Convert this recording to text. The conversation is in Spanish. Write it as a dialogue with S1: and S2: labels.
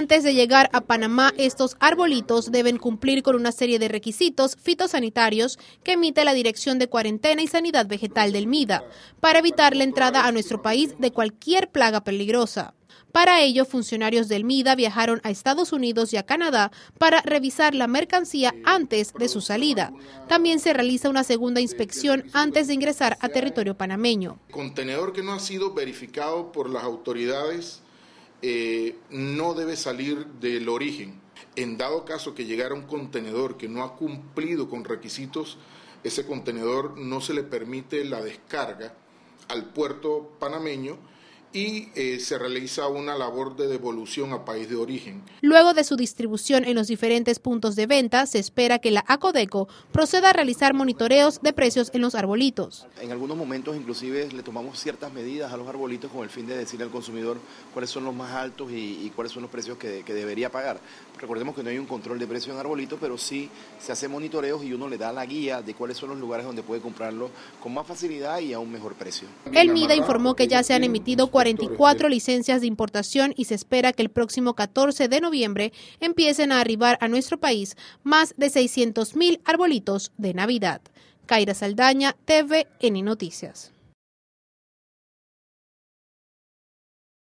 S1: Antes de llegar a Panamá, estos arbolitos deben cumplir con una serie de requisitos fitosanitarios que emite la Dirección de Cuarentena y Sanidad Vegetal del MIDA para evitar la entrada a nuestro país de cualquier plaga peligrosa. Para ello, funcionarios del MIDA viajaron a Estados Unidos y a Canadá para revisar la mercancía antes de su salida. También se realiza una segunda inspección antes de ingresar a territorio panameño.
S2: Contenedor que no ha sido verificado por las autoridades eh, no debe salir del origen. En dado caso que llegara un contenedor que no ha cumplido con requisitos, ese contenedor no se le permite la descarga al puerto panameño y eh, se realiza una labor de devolución a país de
S3: origen.
S1: Luego de su distribución en los diferentes puntos de venta, se espera que la ACODECO proceda a realizar monitoreos de precios en los arbolitos.
S3: En algunos momentos inclusive le tomamos ciertas medidas a los arbolitos con el fin de decirle al consumidor cuáles son los más altos y, cuáles son los precios que, debería pagar. Recordemos que no hay un control de precios en arbolitos, pero sí se hace monitoreos y uno le da la guía de cuáles son los lugares donde puede comprarlo con más facilidad y a un mejor precio. El MIDA informó que ya se han emitido 44
S1: licencias de importación y se espera que el próximo 14 de noviembre empiecen a arribar a nuestro país más de 600.000 arbolitos de Navidad. Kaira Saldaña, TVN Noticias.